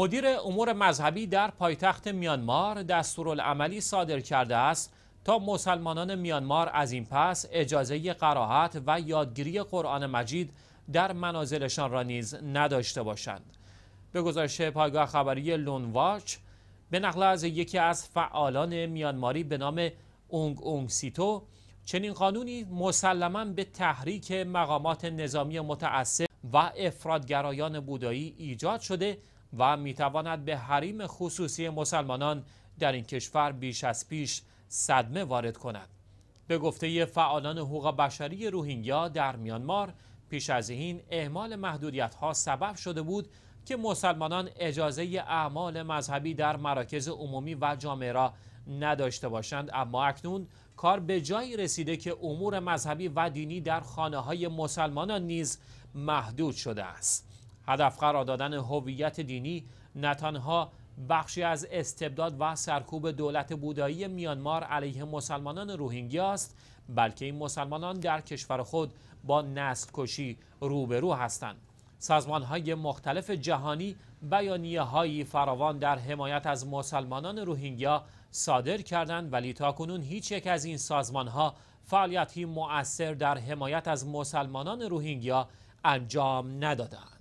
مدیر امور مذهبی در پایتخت میانمار دستورالعملی صادر کرده است تا مسلمانان میانمار از این پس اجازه قرائت و یادگیری قرآن مجید در منازلشان را نیز نداشته باشند به گزارش پایگاه خبری لونواچ به نقل از یکی از فعالان میانماری به نام اونگ اونگ سیتو چنین قانونی مسلما به تحریک مقامات نظامی متعصب و افرادگرایان بودایی ایجاد شده و میتواند به حریم خصوصی مسلمانان در این کشور بیش از پیش صدمه وارد کند به گفته فعالان حقوق بشری روهینگیا در میانمار پیش از این اهمال محدودیت ها سبب شده بود که مسلمانان اجازه اعمال مذهبی در مراکز عمومی و جامعه را نداشته باشند اما اکنون کار به جایی رسیده که امور مذهبی و دینی در خانه های مسلمانان نیز محدود شده است هدف قرار دادن هویت دینی نه تنها بخشی از استبداد و سرکوب دولت بودایی میانمار علیه مسلمانان روهینگیا است بلکه این مسلمانان در کشور خود با نسل کشی روبرو هستند سازمان های مختلف جهانی بیانیه هایی فراوان در حمایت از مسلمانان روهینگیا صادر کردند ولی تاکنون هیچ یک از این سازمان ها فعالیتی مؤثر در حمایت از مسلمانان روهینگیا انجام ندادند